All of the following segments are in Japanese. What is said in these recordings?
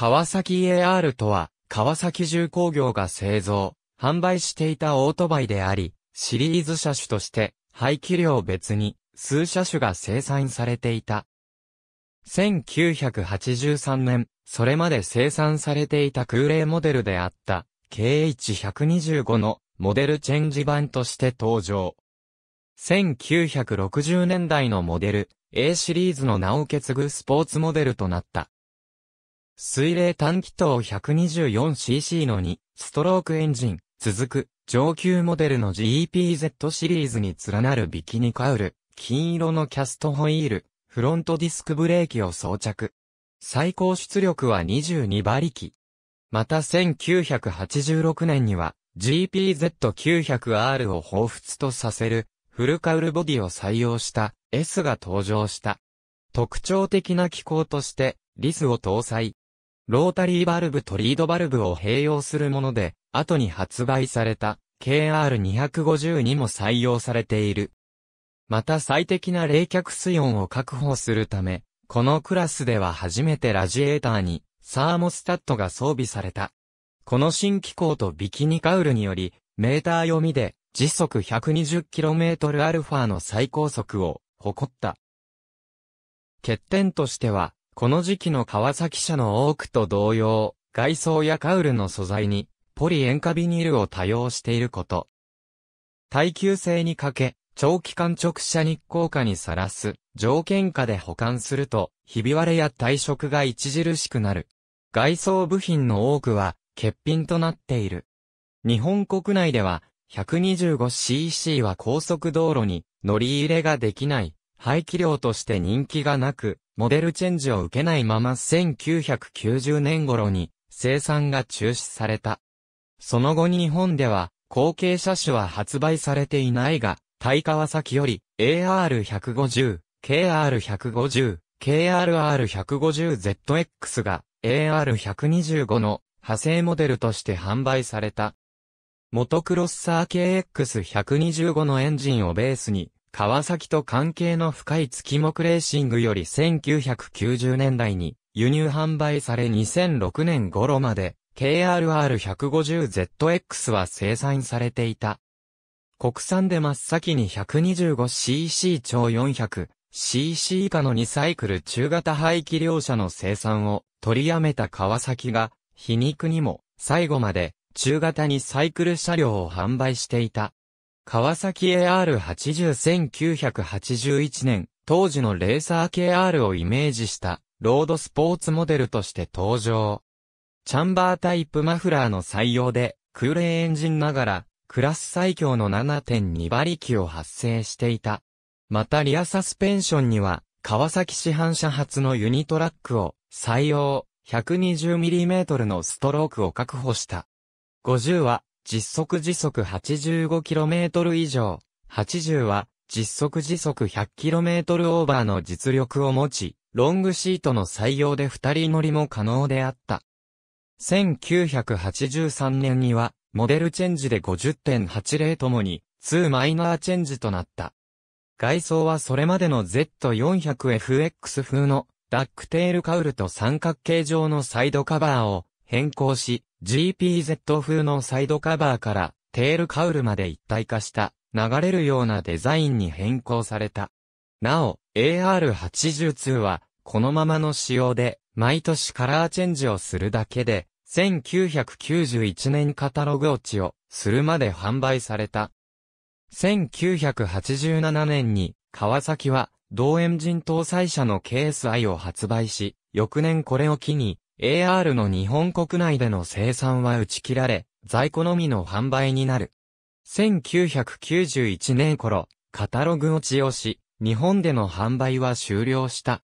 川崎 AR とは、川崎重工業が製造、販売していたオートバイであり、シリーズ車種として、排気量別に、数車種が生産されていた。1983年、それまで生産されていた空冷モデルであった、KH125 のモデルチェンジ版として登場。1960年代のモデル、A シリーズの名を受け継ぐスポーツモデルとなった。水冷単気筒 124cc の2、ストロークエンジン、続く、上級モデルの g p z シリーズに連なるビキニカウル、金色のキャストホイール、フロントディスクブレーキを装着。最高出力は22馬力。また1986年には GPZ900R を彷彿とさせるフルカウルボディを採用した S が登場した。特徴的な機構としてリスを搭載。ロータリーバルブとリードバルブを併用するもので、後に発売された KR250 にも採用されている。また最適な冷却水温を確保するため、このクラスでは初めてラジエーターにサーモスタットが装備された。この新機構とビキニカウルにより、メーター読みで時速 120kmα の最高速を誇った。欠点としては、この時期の川崎社の多くと同様、外装やカウルの素材に、ポリ塩化ビニールを多用していること。耐久性に欠け、長期間直射日光下にさらす、条件下で保管すると、ひび割れや退色が著しくなる。外装部品の多くは、欠品となっている。日本国内では、125cc は高速道路に乗り入れができない。排気量として人気がなく、モデルチェンジを受けないまま1990年頃に生産が中止された。その後日本では後継車種は発売されていないが、対川先より AR150、KR150、KRR150ZX が AR125 の派生モデルとして販売された。モトクロッサー KX125 のエンジンをベースに川崎と関係の深い月木レーシングより1990年代に輸入販売され2006年頃まで KRR150ZX は生産されていた。国産で真っ先に 125cc 超 400cc 以下の2サイクル中型排気量車の生産を取りやめた川崎が皮肉にも最後まで中型にサイクル車両を販売していた。川崎 AR801981 年、当時のレーサー KR をイメージした、ロードスポーツモデルとして登場。チャンバータイプマフラーの採用で、空冷エンジンながら、クラス最強の7.2馬力を発生していた。またリアサスペンションには、川崎市販車発のユニトラックを採用、120mm のストロークを確保した。50は、実測時速 85km 以上、80は実測時速 100km オーバーの実力を持ち、ロングシートの採用で二人乗りも可能であった。1983年には、モデルチェンジで50.80ともに、2マイナーチェンジとなった。外装はそれまでの Z400FX 風のダックテールカウルと三角形状のサイドカバーを変更し、GPZ 風のサイドカバーからテールカウルまで一体化した流れるようなデザインに変更された。なお、AR82 はこのままの仕様で毎年カラーチェンジをするだけで1991年カタログ落ちをするまで販売された。1987年に川崎は同エンジン搭載車の KSI を発売し、翌年これを機に AR の日本国内での生産は打ち切られ、在庫のみの販売になる。1991年頃、カタログを使用し、日本での販売は終了した。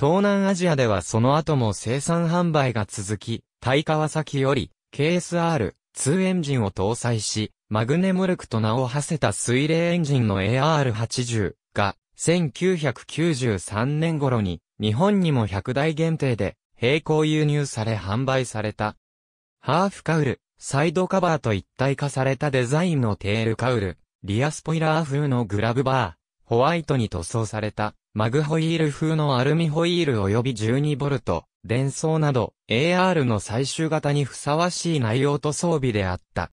東南アジアではその後も生産販売が続き、対川崎より KSR2 エンジンを搭載し、マグネモルクと名を馳せた水冷エンジンの AR80 が1993年頃に日本にも100台限定で並行輸入され販売された。ハーフカウル、サイドカバーと一体化されたデザインのテールカウル、リアスポイラー風のグラブバー、ホワイトに塗装された、マグホイール風のアルミホイール及び1 2ト、電装など、AR の最終型にふさわしい内容と装備であった。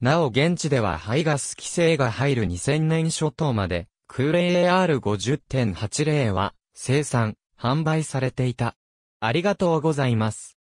なお現地では排ガス規制が入る2000年初頭まで、クーレー AR50.80 は生産、販売されていた。ありがとうございます。